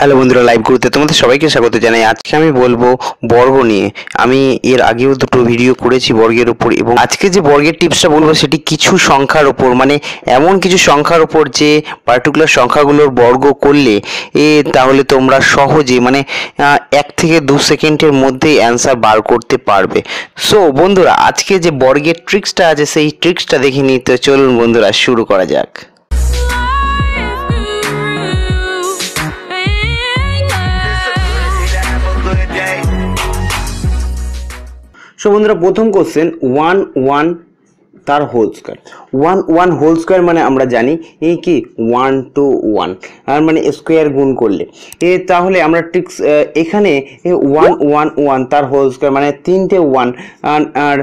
hello বন্ধুরা live গ্রুপে তোমাদের সবাইকে স্বাগত জানাই আজকে আমি বলবো বর্গ নিয়ে আমি এর আগেও দুটো ভিডিও করেছি বর্গের উপর এবং আজকে যে বর্গের টিপসটা বলবো সেটি কিছু সংখ্যার ওপর মানে এমন কিছু সংখ্যার ওপর যে পার্টিকুলার সংখ্যাগুলোর বর্গ করলে এ তাহলে তোমরা সহজে মানে এক থেকে দু সেকেন্ডের মধ্যেই অ্যান্সার বার করতে পারবে সো বন্ধুরা আজকে যে বর্গের ট্রিক্সটা আছে সেই ট্রিক্সটা দেখে নিতে চলুন বন্ধুরা শুরু করা যাক সো বন্ধুরা প্রথম কোশ্চেন ওয়ান ওয়ান তার whole square one one whole square মানে আমরা জানি এই কি ওয়ান টু ওয়ান আর মানে স্কোয়ার গুণ করলে এ তাহলে আমরা ট্রিক্স এখানে ওয়ান ওয়ান ওয়ান তার হোল স্কোয়ার মানে তিনটে ওয়ান আর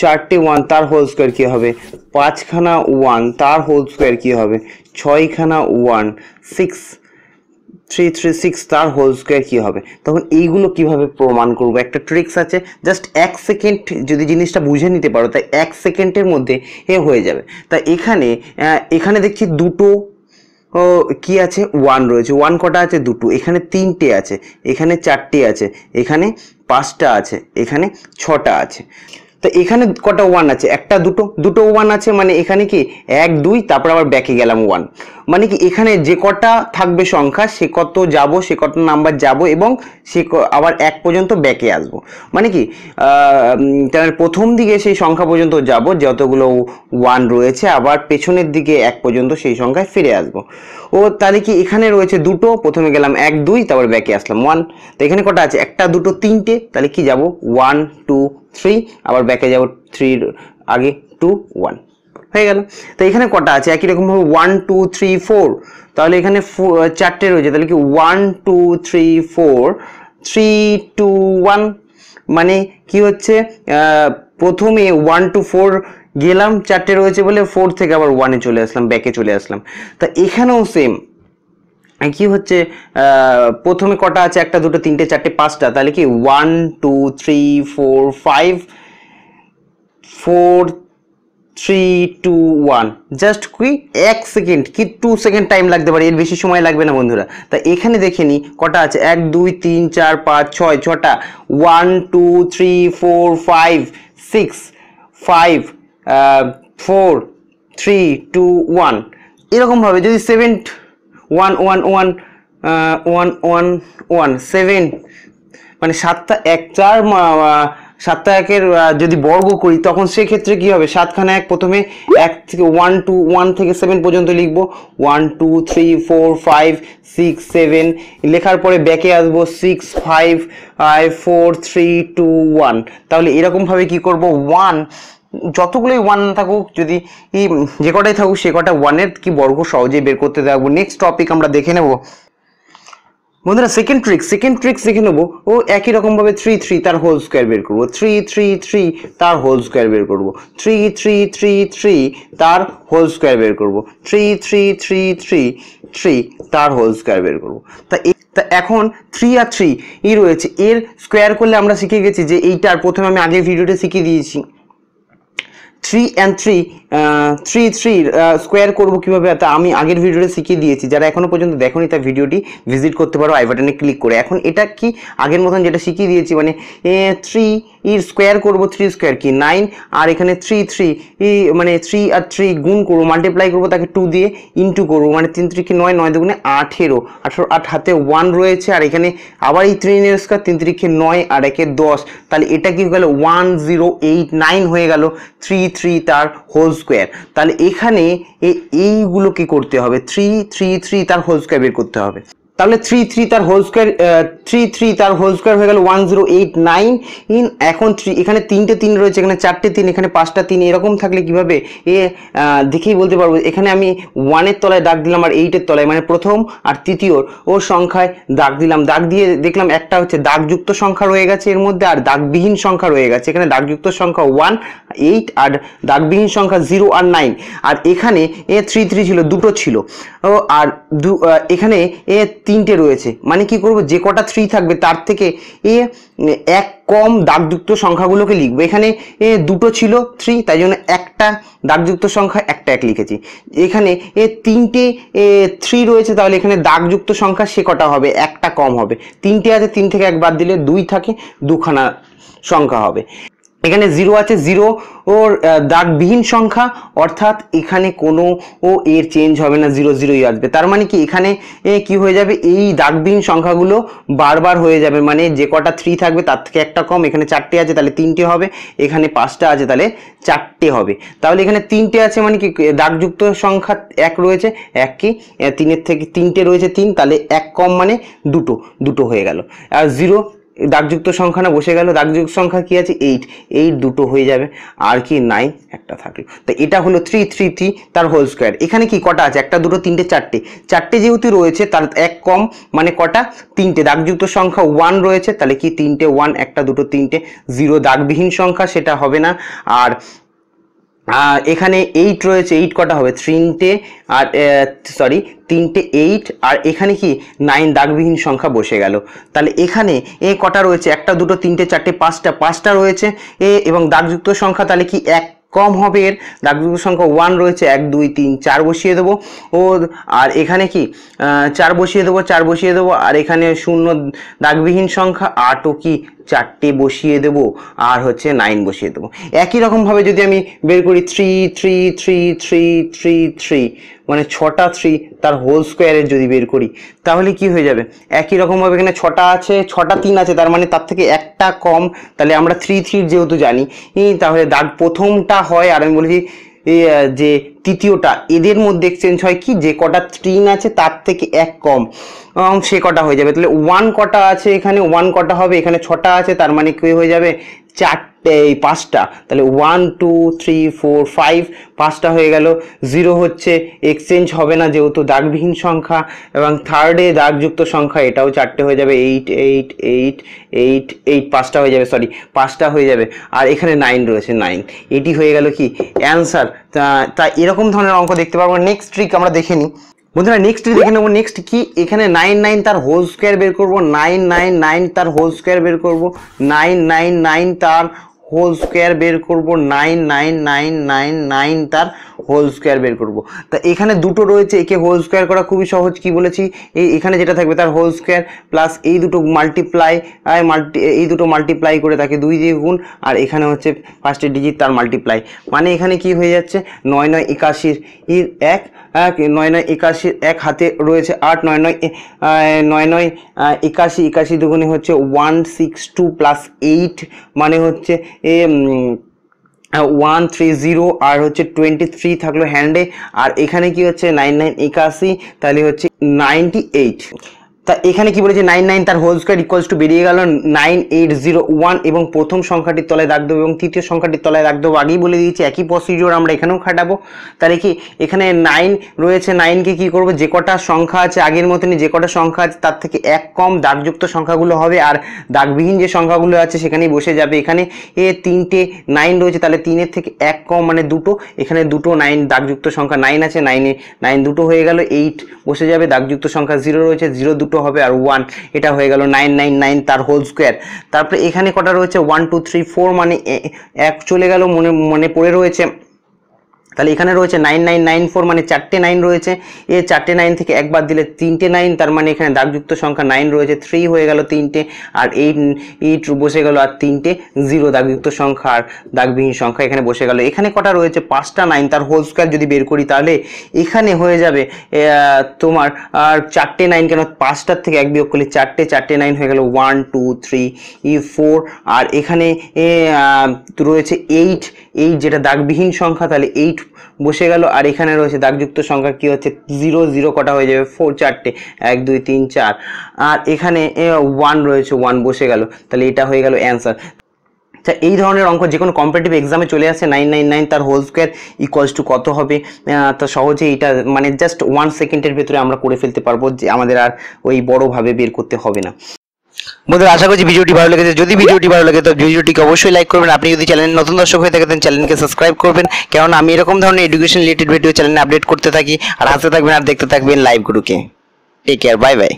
চারটে ওয়ান তার হোল স্কোয়ার কী হবে পাঁচখানা ওয়ান তার হোল স্কোয়ার কী হবে ছয়খানা one six three three six star whole square কী হবে তখন এইগুলো কিভাবে প্রমাণ করবো একটা ট্রিক্স আছে জাস্ট এক সেকেন্ড যদি জিনিসটা বুঝে নিতে পারো তাই এক সেকেন্ডের মধ্যে এ হয়ে যাবে তা এখানে এখানে দেখছি দুটো ও কী আছে ওয়ান রয়েছে ওয়ান কটা আছে দুটো এখানে তিনটে আছে এখানে চারটে আছে এখানে পাঁচটা আছে এখানে ছটা আছে তো এখানে কটা ওয়ান আছে একটা দুটো দুটো ওয়ান আছে মানে এখানে কি এক দুই তারপর আবার ব্যাকে গেলাম ওয়ান মানে কি এখানে যে কটা থাকবে সংখ্যা সে কত যাব সে কত নাম্বার যাব এবং সে আবার এক পর্যন্ত ব্যাকে আসবো মানে কি তার প্রথম দিকে সেই সংখ্যা পর্যন্ত যাব যতগুলো ওয়ান রয়েছে আবার পেছনের দিকে এক পর্যন্ত সেই সংখ্যায় ফিরে আসব ও তাহলে কি এখানে রয়েছে দুটো প্রথমে গেলাম এক দুই তারপর ব্যাকে আসলাম ওয়ান তো এখানে কটা আছে একটা দুটো তিনটে তাহলে কি যাব ওয়ান টু থ্রি আবার ব্যাকে যাবো থ্রির আগে টু ওয়ান হয়ে গেল তো এখানে কটা আছে একই রকমভাবে ওয়ান টু থ্রি ফোর তাহলে এখানে চারটে রয়েছে তাহলে কি one two three four three two one মানে কি হচ্ছে প্রথমে ওয়ান টু ফোর গেলাম চারটে রয়েছে বলে ফোর থেকে আবার ওয়ানে চলে আসলাম ব্যাকে চলে আসলাম তা এখানেও সেম কি হচ্ছে প্রথমে কটা আছে একটা দুটো তিনটে চারটে পাঁচটা তাহলে কি one two three four five four three two one just কি এক সেকেন্ড কি টু সেকেন্ড টাইম লাগতে পারে এর বেশি সময় লাগবে না বন্ধুরা তা এখানে দেখে নিই কটা আছে এক দুই তিন চার পাঁচ ছয় ছটা one two three four five six five four three two one এরকমভাবে যদি seventh one one one one one one seven মানে সাতটা এক চার সাতটা একের যদি বর্গ করি তখন সেক্ষেত্রে কী হবে সাতখানা এক প্রথমে এক থেকে ওয়ান টু ওয়ান থেকে সেভেন পর্যন্ত লিখব one two three four five six seven লেখার পরে ব্যাকে আসবো six five five four three two one তাহলে এরকমভাবে কি করব ওয়ান যতগুলোই ওয়ান থাকুক যদি যে কটাই থাকুক সে কটা ওয়ানের কি বর্গ সহজেই বের করতে থাকবো নেক্সট টপিক আমরা দেখে নেব বন্ধুরা সেকেন্ড ট্রিক সেকেন্ড ট্রিক দেখে নেবো ও একই রকমভাবে থ্রি থ্রি তার হোল স্কোয়ার বের করবো থ্রি থ্রি থ্রি তার হোল স্কোয়ার বের করবো থ্রি থ্রি থ্রি থ্রি তার হোল স্কোয়ার বের করবো three three three three three তার হোল স্কোয়ার বের করবো তা তা এখন থ্রি আর থ্রি ই রয়েছে এর স্কোয়ার করলে আমরা শিখে গেছি যে এইটার প্রথমে আমি আগের ভিডিওটা শিখিয়ে দিয়েছি three and three three three square করবো কীভাবে তা আমি আগের ভিডিওতে শিখিয়ে দিয়েছি যারা এখনও পর্যন্ত দেখোনি তা ভিডিওটি ভিজিট করতে পারো আই বাটনে ক্লিক করে এখন এটা কি আগের মতন যেটা শিখিয়ে দিয়েছি মানে থ্রি ই স্কোয়ার করবো থ্রি স্কোয়ার কি নাইন আর এখানে থ্রি থ্রি ই মানে থ্রি আর থ্রি গুণ করবো মাল্টিপ্লাই করবো তাকে টু দিয়ে ইন্টু করবো মানে তিন ত্রিকে নয় নয় দুগুণে আঠেরো আঠেরো আট হাতে ওয়ান রয়েছে আর এখানে আবার এই তিন স্কোয়ার তিন ত্রিকে নয় আর একে দশ তাহলে এটা কি গেল ওয়ান জিরো এইট নাইন হয়ে গেল থ্রি থ্রি তার হোল স্কোয়ার তাহলে এখানে এইগুলো কি করতে হবে থ্রি থ্রি থ্রি তার হোল স্কোয়ার বের করতে হবে তাহলে থ্রি থ্রি তার হোল স্কোয়ার থ্রি থ্রি তার হোল স্কোয়ার হয়ে গেল one zero eight nine in এখন থ্রি এখানে তিনটে তিন রয়েছে এখানে চারটে তিন এখানে পাঁচটা তিন এরকম থাকলে কিভাবে এ দেখেই বলতে পারবো এখানে আমি ওয়ানের তলায় দাগ দিলাম আর এইটের তলায় মানে প্রথম আর তৃতীয় ও সংখ্যায় দাগ দিলাম দাগ দিয়ে দেখলাম একটা হচ্ছে দাগযুক্ত সংখ্যা রয়ে গেছে এর মধ্যে আর দাগবিহীন সংখ্যা রয়ে গেছে এখানে দাগযুক্ত সংখ্যা ওয়ান এইট আর দাগবিহীন সংখ্যা জিরো আর নাইন আর এখানে এ থ্রি থ্রি ছিল দুটো ছিল আর দু এখানে এ তিনটে রয়েছে মানে কি করব যে কটা থ্রি থাকবে তার থেকে এ এক কম দাগযুক্ত সংখ্যাগুলোকে লিখবো এখানে এ দুটো ছিল থ্রি তাই জন্য একটা দাগযুক্ত সংখ্যা একটা এক লিখেছি এখানে এ তিনটে এ থ্রি রয়েছে তাহলে এখানে দাগযুক্ত সংখ্যা সে কটা হবে একটা কম হবে তিনটে আছে তিন থেকে এক বাদ দিলে দুই থাকে দুখানা সংখ্যা হবে এখানে জিরো আছে জিরো ওর দাগবিহীন সংখ্যা অর্থাৎ এখানে কোনো ও এর চেঞ্জ হবে না জিরো জিরোই আসবে তার মানে কি এখানে কি হয়ে যাবে এই দাগবিহীন সংখ্যাগুলো বারবার হয়ে যাবে মানে যে কটা থ্রি থাকবে তার থেকে একটা কম এখানে চারটে আছে তাহলে তিনটে হবে এখানে পাঁচটা আছে তাহলে চারটে হবে তাহলে এখানে তিনটে আছে মানে কি দাগযুক্ত সংখ্যা এক রয়েছে এক কি তিনের থেকে তিনটে রয়েছে তিন তাহলে এক কম মানে দুটো দুটো হয়ে গেল আর জিরো দাগযুক্ত সংখ্যা না বসে গেল দাগযুক্ত সংখ্যা কি আছে এইট এইট দুটো হয়ে যাবে আর কি নাই একটা থাকলো তো এটা হলো থ্রি থ্রি থ্রি তার হোল স্কোয়ার এখানে কি কটা আছে একটা দুটো তিনটে চারটে চারটে যেহেতু রয়েছে তার এক কম মানে কটা তিনটে দাগযুক্ত সংখ্যা ওয়ান রয়েছে তাহলে কি তিনটে ওয়ান একটা দুটো তিনটে জিরো দাগবিহীন সংখ্যা সেটা হবে না আর এখানে এইট রয়েছে এইট কটা হবে তিনটে আর সরি তিনটে এইট আর এখানে কি নাইন দাগবিহীন সংখ্যা বসে গেল তাহলে এখানে এ কটা রয়েছে একটা দুটো তিনটে চারটে পাঁচটা পাঁচটা রয়েছে এ এবং দাগযুক্ত সংখ্যা তাহলে কি এক কম হবে এর দাগযুক্ত সংখ্যা ওয়ান রয়েছে এক দুই তিন চার বসিয়ে দেবো ও আর এখানে কি চার বসিয়ে দেবো চার বসিয়ে দেবো আর এখানে শূন্য দাগবিহীন সংখ্যা আটও কি চারটে বসিয়ে দেব আর হচ্ছে নাইন বসিয়ে দেবো একই রকমভাবে যদি আমি বের করি three three three three three three মানে ছটা থ্রি তার হোল স্কোয়ারের যদি বের করি তাহলে কি হয়ে যাবে একই রকমভাবে এখানে ছটা আছে ছটা তিন আছে তার মানে তার থেকে একটা কম তাহলে আমরা থ্রি থ্রির যেহেতু জানি তাহলে দাগ প্রথমটা হয় আর আমি বলেছি যে তৃতীয়টা এদের মধ্যে এক্সচেঞ্জ হয় কি যে কটা স্ট্রিং আছে তার থেকে এক কম সে কটা হয়ে যাবে তাহলে ওয়ান কটা আছে এখানে ওয়ান কটা হবে এখানে ছটা আছে তার মানে কী হয়ে যাবে চারটে এই পাঁচটা তাহলে one two three four five পাঁচটা হয়ে গেল জিরো হচ্ছে এক্সচেঞ্জ হবে না যেহেতু দাগবিহীন সংখ্যা এবং থার্ডে দাগযুক্ত সংখ্যা এটাও চারটে হয়ে যাবে eight eight eight eight eight পাঁচটা হয়ে যাবে সরি পাঁচটা হয়ে যাবে আর এখানে নাইন রয়েছে নাইন এটি হয়ে গেল কি অ্যান্সার তা এরকম ধরনের অঙ্ক দেখতে পারবো নেক্সট ট্রিক আমরা দেখে নিই বন্ধুরা নেক্সট দেখে নেবো নেক্সট কি এখানে নাইন নাইন তার হোল স্কোয়ার বের করবো নাইন নাইন নাইন তার হোল স্কোয়ার বের করবো নাইন নাইন নাইন তার হোল স্কোয়ার বের করব nine nine nine nine nine তার হোল স্কোয়ার বের করব তা এখানে দুটো রয়েছে একে হোল স্কোয়ার করা খুবই সহজ কি বলেছি এই এখানে যেটা থাকবে তার হোল স্কোয়ার প্লাস এই দুটো মাল্টিপ্লাই মাল্টি এই দুটো মাল্টিপ্লাই করে তাকে দুই দিয়ে গুণ আর এখানে হচ্ছে ফার্স্টের ডিজিট তার মাল্টিপ্লাই মানে এখানে কি হয়ে যাচ্ছে নয় নয় একাশির এক নয় নয় একাশি এক হাতে রয়েছে আট নয় নয় নয় নয় একাশি একাশি দুগুণে হচ্ছে one six two plus eight মানে হচ্ছে এ ওয়ান থ্রি জিরো আর হচ্ছে টোয়েন্টি থ্রি থাকলো হ্যান্ডে আর এখানে কি হচ্ছে নাইন নাইন একাশি তাহলে হচ্ছে নাইনটি এইট তা এখানে কি বলেছে নাইন নাইন তার হোল স্কোয়ার ইকুয়ালস টু বেরিয়ে গেল নাইন এইট জিরো ওয়ান এবং প্রথম সংখ্যাটির তলায় রাখ দেবো এবং তৃতীয় সংখ্যাটির তলায় রাখ দেবো আগেই বলে দিয়েছি একই প্রসিডিওর আমরা এখানেও খাটাবো তাহলে কি এখানে নাইন রয়েছে নাইনকে কি করব যে কটা সংখ্যা আছে আগের মতনই যে কটা সংখ্যা আছে তার থেকে এক কম দাগযুক্ত সংখ্যাগুলো হবে আর দাগবিহীন যে সংখ্যাগুলো আছে সেখানেই বসে যাবে এখানে এ তিনটে নাইন রয়েছে তাহলে তিনের থেকে এক কম মানে দুটো এখানে দুটো নাইন দাগযুক্ত সংখ্যা নাইন আছে নাইনে নাইন দুটো হয়ে গেল এইট বসে যাবে দাগযুক্ত সংখ্যা জিরো রয়েছে জিরো দুটো দুটো হবে আর ওয়ান এটা হয়ে গেল নাইন নাইন নাইন তার হোল স্কোয়ার তারপরে এখানে কটা রয়েছে ওয়ান টু থ্রি ফোর মানে এক চলে গেল মনে মনে পড়ে রয়েছে তাহলে এখানে রয়েছে নাইন নাইন নাইন ফোর মানে চারটে নাইন রয়েছে এ চারটে নাইন থেকে একবার দিলে তিনটে নাইন তার মানে এখানে দাগযুক্ত সংখ্যা নাইন রয়েছে থ্রি হয়ে গেল তিনটে আর এইট এইট বসে গেল আর তিনটে জিরো দাগযুক্ত সংখ্যা আর দাগবিহীন সংখ্যা এখানে বসে গেল এখানে কটা রয়েছে পাঁচটা নাইন তার হোল স্কোয়ার যদি বের করি তাহলে এখানে হয়ে যাবে তোমার আর চারটে নাইন কেন পাঁচটার থেকে এক বিয়োগ করলে চারটে চারটে নাইন হয়ে গেল ওয়ান টু থ্রি ই ফোর আর এখানে রয়েছে এইট এইট যেটা দাগবিহীন সংখ্যা তাহলে এইট বসে গেল আর এখানে রয়েছে দাগযুক্ত সংখ্যা কি হচ্ছে জিরো জিরো কটা হয়ে যাবে ফোর চারটে এক দুই তিন চার আর এখানে ওয়ান রয়েছে ওয়ান বসে গেল তাহলে এটা হয়ে গেল অ্যান্সার আচ্ছা এই ধরনের অঙ্ক যে কোনো কম্পিটিটিভ এক্সামে চলে আসে নাইন নাইন নাইন তার হোল স্কোয়ার ইকুয়ালস টু কত হবে তা সহজে এটা মানে জাস্ট ওয়ান সেকেন্ডের ভেতরে আমরা করে ফেলতে পারবো যে আমাদের আর ওই বড়োভাবে বের করতে হবে না বন্ধুরা আশা করছি ভিডিওটি ভালো লেগেছে যদি ভিডিওটি ভালো লাগে তো ভিডিওটিকে অবশ্যই লাইক করবেন আপনি যদি চ্যানেল নতুন দর্শক হয়ে থাকেন চ্যানেলকে সাবস্ক্রাইব করবেন কারণ আমি এরকম ধরনের এডুকেশন রিলেটেড ভিডিও চ্যানেলে আপডেট করতে থাকি আর হাসতে থাকবেন আর দেখতে থাকবেন লাইভ গুরুকে টেক কেয়ার বাই বাই